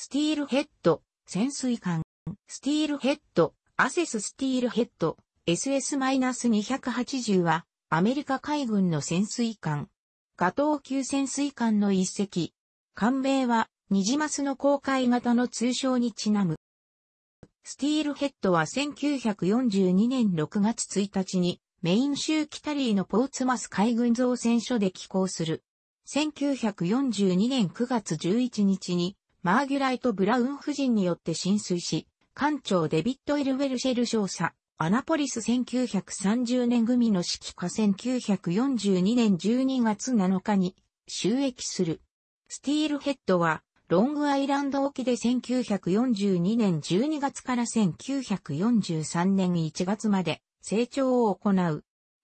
スティールヘッド、潜水艦、スティールヘッド、アセススティールヘッド、SS-280 は、アメリカ海軍の潜水艦。ガトー級潜水艦の一隻。艦名は、ニジマスの公開型の通称にちなむ。スティールヘッドは1942年6月1日に、メイン州キタリーのポーツマス海軍造船所で寄港する。1942年9月11日に、マーギュライト・ブラウン夫人によって浸水し、艦長デビッド・エルウェルシェル少佐、アナポリス1930年組の指揮下1942年12月7日に収益する。スティールヘッドは、ロングアイランド沖で1942年12月から1943年1月まで成長を行う。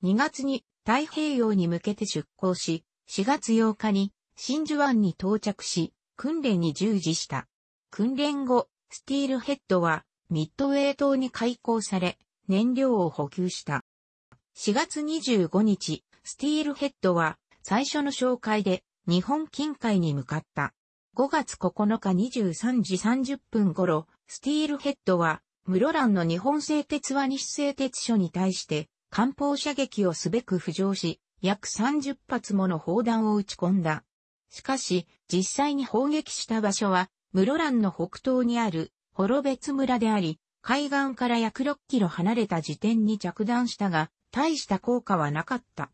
2月に太平洋に向けて出港し、4月8日に真珠湾に到着し、訓練に従事した。訓練後、スティールヘッドはミッドウェイ島に開港され、燃料を補給した。4月25日、スティールヘッドは最初の紹介で日本近海に向かった。5月9日23時30分頃、スティールヘッドは室蘭の日本製鉄は西製鉄所に対して艦砲射撃をすべく浮上し、約30発もの砲弾を撃ち込んだ。しかし、実際に砲撃した場所は、室蘭の北東にある、幌別村であり、海岸から約6キロ離れた時点に着弾したが、大した効果はなかった。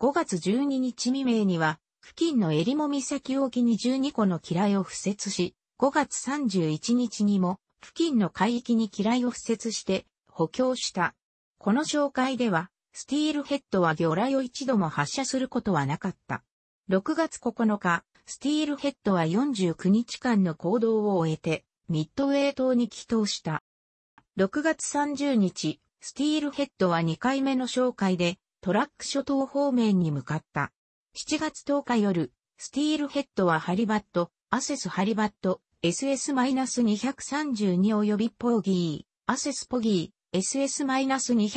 5月12日未明には、付近の襟裳岬沖に12個の機雷を敷設し、5月31日にも、付近の海域に機雷を敷設して補強した。この紹介では、スティールヘッドは魚雷を一度も発射することはなかった。6月9日、スティールヘッドは49日間の行動を終えて、ミッドウェイ島に帰投した。6月30日、スティールヘッドは2回目の紹介で、トラック諸島方面に向かった。7月10日夜、スティールヘッドはハリバット、アセスハリバット、SS-232 及びポーギー、アセスポギー、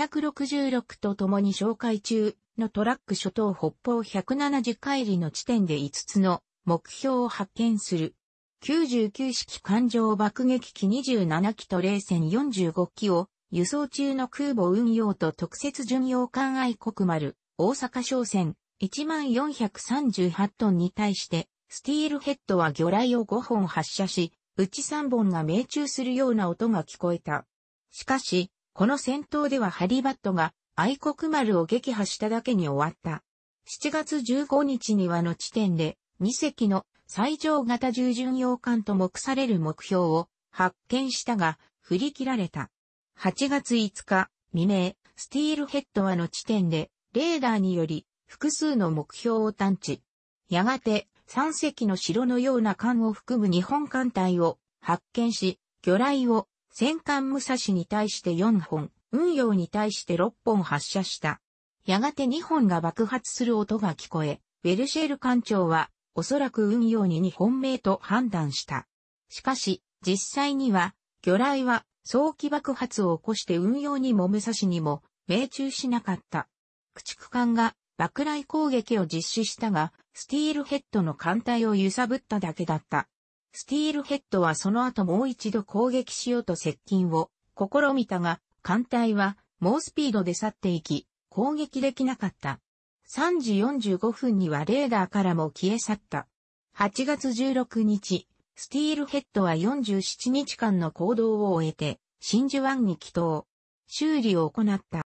SS-266 と共に紹介中のトラック諸島北方170海里の地点で5つの目標を発見する。99式艦上爆撃機27機と冷戦45機を輸送中の空母運用と特設巡洋艦愛国丸、大阪商船1438トンに対して、スティールヘッドは魚雷を5本発射し、うち3本が命中するような音が聞こえた。しかし、この戦闘ではハリバットが愛国丸を撃破しただけに終わった。7月15日にはの地点で2隻の最上型従巡洋艦と目される目標を発見したが、振り切られた。8月5日未明、スティールヘッドはの地点で、レーダーにより複数の目標を探知。やがて、3隻の城のような艦を含む日本艦隊を発見し、魚雷を戦艦武蔵に対して4本、運用に対して6本発射した。やがて2本が爆発する音が聞こえ、ウェルシェール艦長はおそらく運用に日本名と判断した。しかし、実際には、魚雷は早期爆発を起こして運用にも武蔵にも命中しなかった。駆逐艦が爆雷攻撃を実施したが、スティールヘッドの艦隊を揺さぶっただけだった。スティールヘッドはその後もう一度攻撃しようと接近を試みたが、艦隊は猛スピードで去っていき、攻撃できなかった。3時45分にはレーダーからも消え去った。8月16日、スティールヘッドは47日間の行動を終えて、真珠湾に帰島。修理を行った。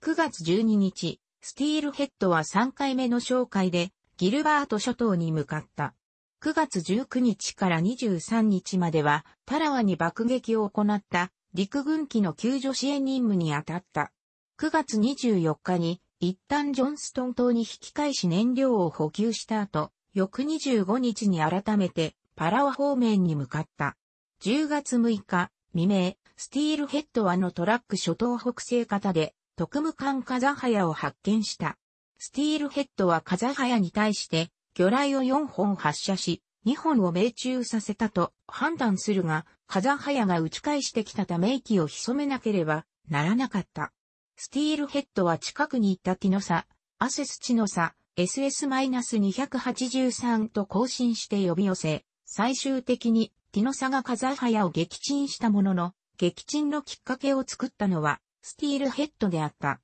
9月12日、スティールヘッドは3回目の紹介で、ギルバート諸島に向かった。9月19日から23日までは、タラワに爆撃を行った陸軍機の救助支援任務に当たった。9月24日に一旦ジョンストン島に引き返し燃料を補給した後、翌25日に改めてパラオ方面に向かった。10月6日、未明、スティールヘッドはのトラック諸島北西方で、特務艦カザハヤを発見した。スティールヘッドはカザハヤに対して、魚雷を4本発射し、2本を命中させたと判断するが、カザハヤが打ち返してきたため息を潜めなければならなかった。スティールヘッドは近くにいたティノサ、アセスチノサ、SS-283 と更新して呼び寄せ、最終的にティノサがカザハヤを撃沈したものの、撃沈のきっかけを作ったのは、スティールヘッドであった。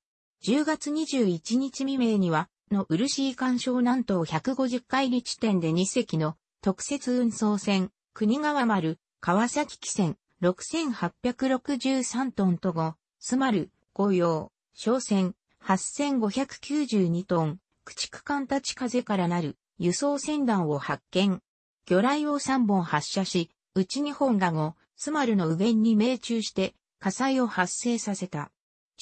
10月21日未明には、の漆干渉南東150海里地点で2隻の特設運送船、国川丸、川崎汽船、6863トンと5、スマル、五用、商船、8592トン、駆逐艦立ち風からなる輸送船団を発見。魚雷を3本発射し、うち2本が後、スマルの右舷に命中して火災を発生させた。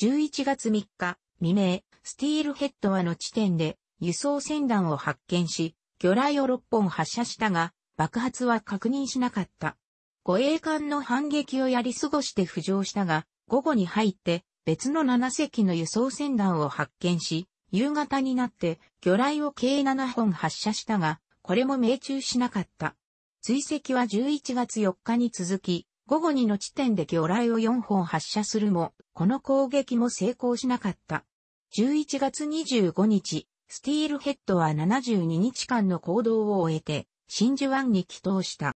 11月3日、未明、スティールヘッドはの地点で輸送船団を発見し、魚雷を6本発射したが、爆発は確認しなかった。護衛艦の反撃をやり過ごして浮上したが、午後に入って別の7隻の輸送船団を発見し、夕方になって魚雷を計7本発射したが、これも命中しなかった。追跡は11月4日に続き、午後2の地点で魚雷を4本発射するも、この攻撃も成功しなかった。11月25日、スティールヘッドは72日間の行動を終えて、真珠湾に帰投した。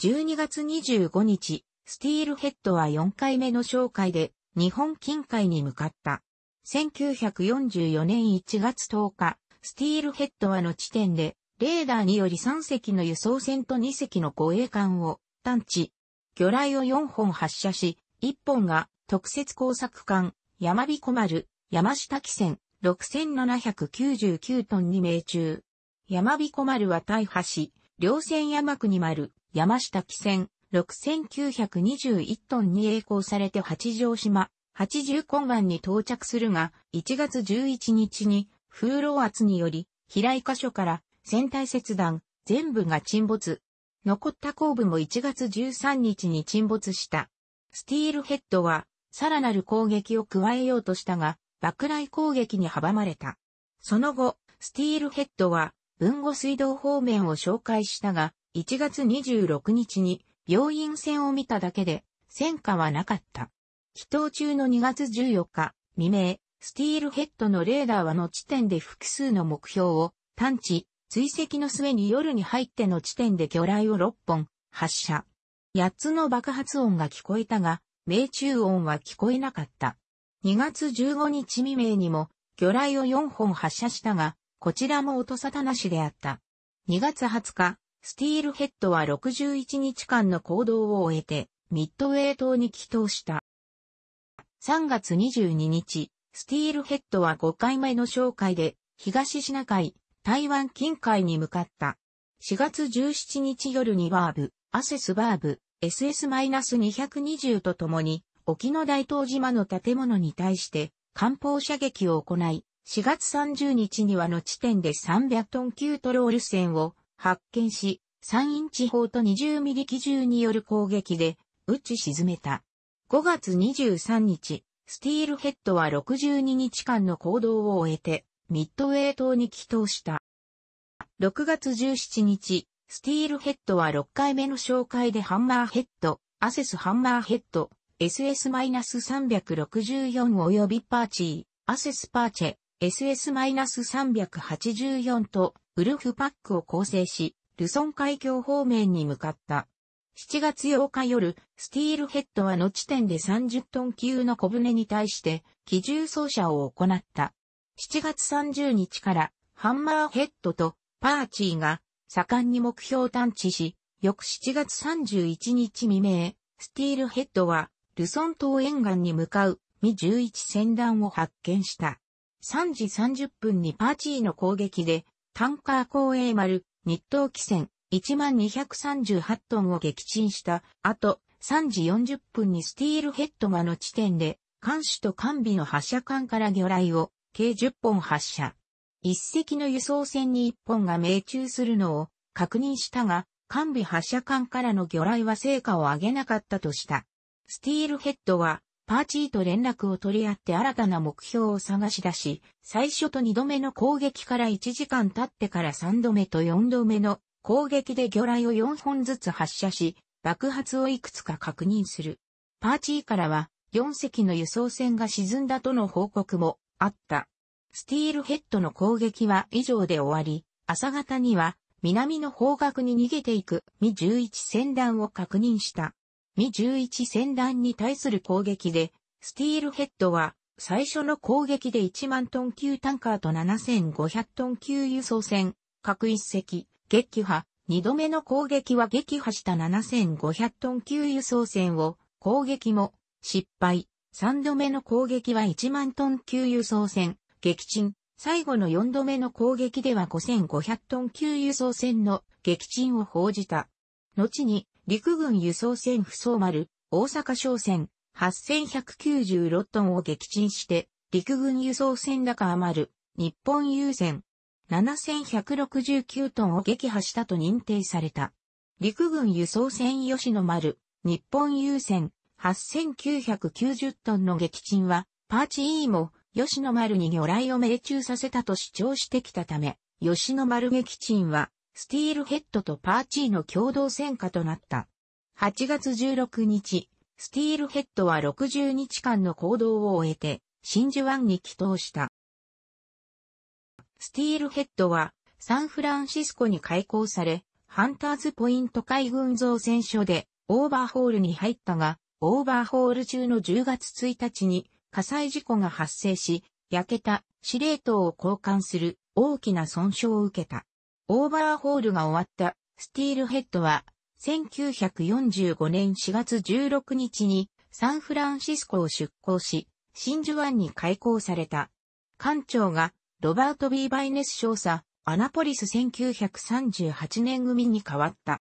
12月25日、スティールヘッドは4回目の紹介で日本近海に向かった。1944年1月10日、スティールヘッドはの地点で、レーダーにより3隻の輸送船と2隻の護衛艦を探知。魚雷を4本発射し、1本が特設工作艦、山彦丸、山下汽船、6799トンに命中。山彦丸は大破し、両船山国丸、山下汽船、6921トンに栄光されて八丈島、八重根岸に到着するが、1月11日に風浪圧により、飛来箇所から船体切断、全部が沈没。残った後部も1月13日に沈没した。スティールヘッドは、さらなる攻撃を加えようとしたが、爆雷攻撃に阻まれた。その後、スティールヘッドは、文後水道方面を紹介したが、1月26日に病院船を見ただけで、戦火はなかった。祈祷中の2月14日、未明、スティールヘッドのレーダーはの地点で複数の目標を探知、追跡の末に夜に入っての地点で魚雷を6本発射。8つの爆発音が聞こえたが、命中音は聞こえなかった。2月15日未明にも魚雷を4本発射したが、こちらも音沙汰なしであった。2月20日、スティールヘッドは61日間の行動を終えて、ミッドウェイ島に帰投した。3月22日、スティールヘッドは5回目の紹介で、東シナ海、台湾近海に向かった。4月17日夜にバーブ、アセスバーブ、SS-220 ととに、沖の大東島の建物に対して、艦砲射撃を行い、4月30日にはの地点で300トン級トロール船を発見し、3インチ砲と20ミリ機銃による攻撃で、撃ち沈めた。5月23日、スティールヘッドは62日間の行動を終えて、ミッドウェー島に帰投した。6月17日、スティールヘッドは6回目の紹介でハンマーヘッド、アセスハンマーヘッド、SS-364 及びパーチー、アセスパーチェ、SS-384 とウルフパックを構成し、ルソン海峡方面に向かった。7月8日夜、スティールヘッドはの地点で30トン級の小舟に対して、機銃掃射を行った。7月30日から、ハンマーヘッドとパーチーが、盛んに目標を探知し、翌7月31日未明、スティールヘッドは、ルソン島沿岸に向かう、ミ11船団を発見した。3時30分にパーチーの攻撃で、タンカー公営丸、日東汽船、1238トンを撃沈した後、3時40分にスティールヘッドがの地点で、艦首と艦尾の発射艦から魚雷を計10本発射。一隻の輸送船に1本が命中するのを確認したが、艦尾発射艦からの魚雷は成果を上げなかったとした。スティールヘッドはパーチーと連絡を取り合って新たな目標を探し出し、最初と2度目の攻撃から1時間経ってから3度目と4度目の攻撃で魚雷を4本ずつ発射し、爆発をいくつか確認する。パーチーからは4隻の輸送船が沈んだとの報告もあった。スティールヘッドの攻撃は以上で終わり、朝方には南の方角に逃げていく m 1 1船団を確認した。ミ11戦団に対する攻撃で、スティールヘッドは、最初の攻撃で1万トン級タンカーと7500トン級輸送船、各一隻、撃破、二度目の攻撃は撃破した7500トン級輸送船を、攻撃も、失敗。三度目の攻撃は1万トン級輸送船、撃沈。最後の四度目の攻撃では5500トン級輸送船の撃沈を報じた。後に陸軍輸送船不装丸、大阪商船、8196トンを撃沈して、陸軍輸送船高余る、日本郵船、7169トンを撃破したと認定された。陸軍輸送船吉野丸、日本郵船、8990トンの撃沈は、パーチ E も、吉野丸に魚雷を命中させたと主張してきたため、吉野丸撃沈は、スティールヘッドとパーチーの共同戦果となった。8月16日、スティールヘッドは60日間の行動を終えて、真珠湾に帰投した。スティールヘッドは、サンフランシスコに開港され、ハンターズポイント海軍造船所で、オーバーホールに入ったが、オーバーホール中の10月1日に火災事故が発生し、焼けた司令塔を交換する大きな損傷を受けた。オーバーホールが終わったスティールヘッドは1945年4月16日にサンフランシスコを出港し、真珠湾に開港された。艦長がロバート・ B・ バイネス少佐、アナポリス1938年組に変わった。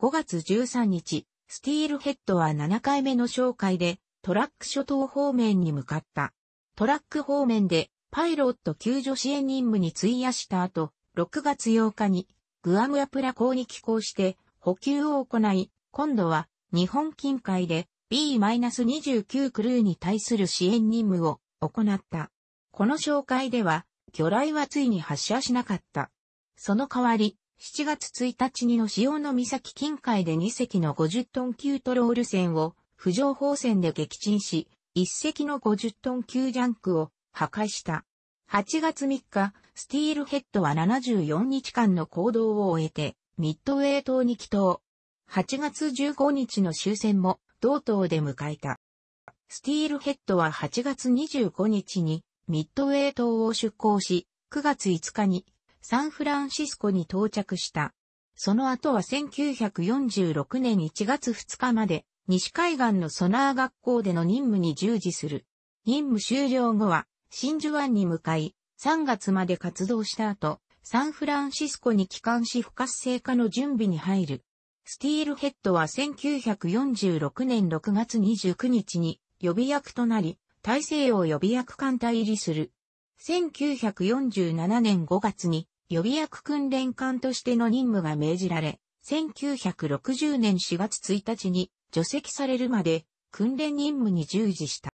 5月13日、スティールヘッドは7回目の紹介でトラック諸島方面に向かった。トラック方面でパイロット救助支援任務に費やした後、6月8日にグアムアプラ港に寄港して補給を行い、今度は日本近海で B-29 クルーに対する支援任務を行った。この紹介では、魚雷はついに発射しなかった。その代わり、7月1日にの潮の岬近海で2隻の50トン級トロール船を浮上砲船で撃沈し、1隻の50トン級ジャンクを破壊した。8月3日、スティールヘッドは74日間の行動を終えて、ミッドウェー島に帰島。8月15日の終戦も、同島で迎えた。スティールヘッドは8月25日に、ミッドウェー島を出港し、9月5日に、サンフランシスコに到着した。その後は1946年1月2日まで、西海岸のソナー学校での任務に従事する。任務終了後は、真珠湾に向かい、3月まで活動した後、サンフランシスコに帰還し不活性化の準備に入る。スティールヘッドは1946年6月29日に予備役となり、大西洋予備役艦隊入りする。1947年5月に予備役訓練艦としての任務が命じられ、1960年4月1日に除籍されるまで訓練任務に従事した。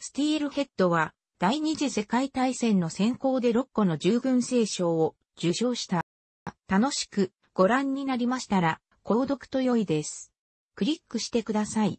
スティールヘッドは第二次世界大戦の先行で6個の従軍聖賞を受賞した。楽しくご覧になりましたら、購読と良いです。クリックしてください。